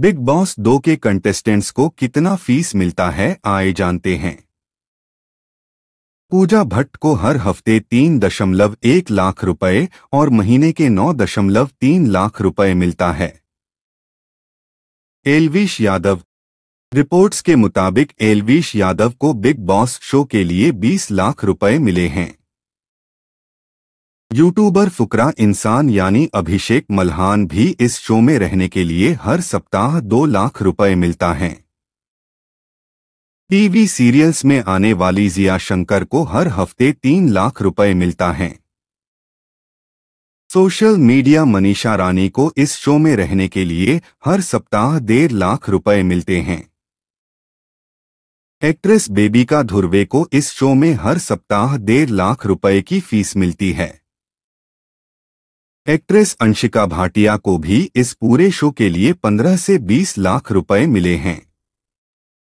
big boss दो के contestants को कितना फीस मिलता है आए जानते हैं पूजा भट्ट को हर हफ्ते तीन दशमलव एक लाख रुपए और महीने के नौ दशमलव तीन लाख रुपए मिलता है एलविश यादव रिपोर्ट्स के मुताबिक एलविश यादव को बिग बॉस शो के लिए बीस लाख रुपए मिले हैं यूट्यूबर फुकरा इंसान यानी अभिषेक मल्हान भी इस शो में रहने के लिए हर सप्ताह दो लाख रुपए मिलता है टीवी सीरियल्स में आने वाली जिया शंकर को हर हफ्ते तीन लाख रुपए मिलता है सोशल मीडिया मनीषा रानी को इस शो में रहने के लिए हर सप्ताह डेढ़ लाख रुपए मिलते हैं एक्ट्रेस बेबिका धुर्वे को इस शो में हर सप्ताह डेढ़ लाख रुपए की फीस मिलती है एक्ट्रेस अंशिका भाटिया को भी इस पूरे शो के लिए 15 से 20 लाख रुपए मिले हैं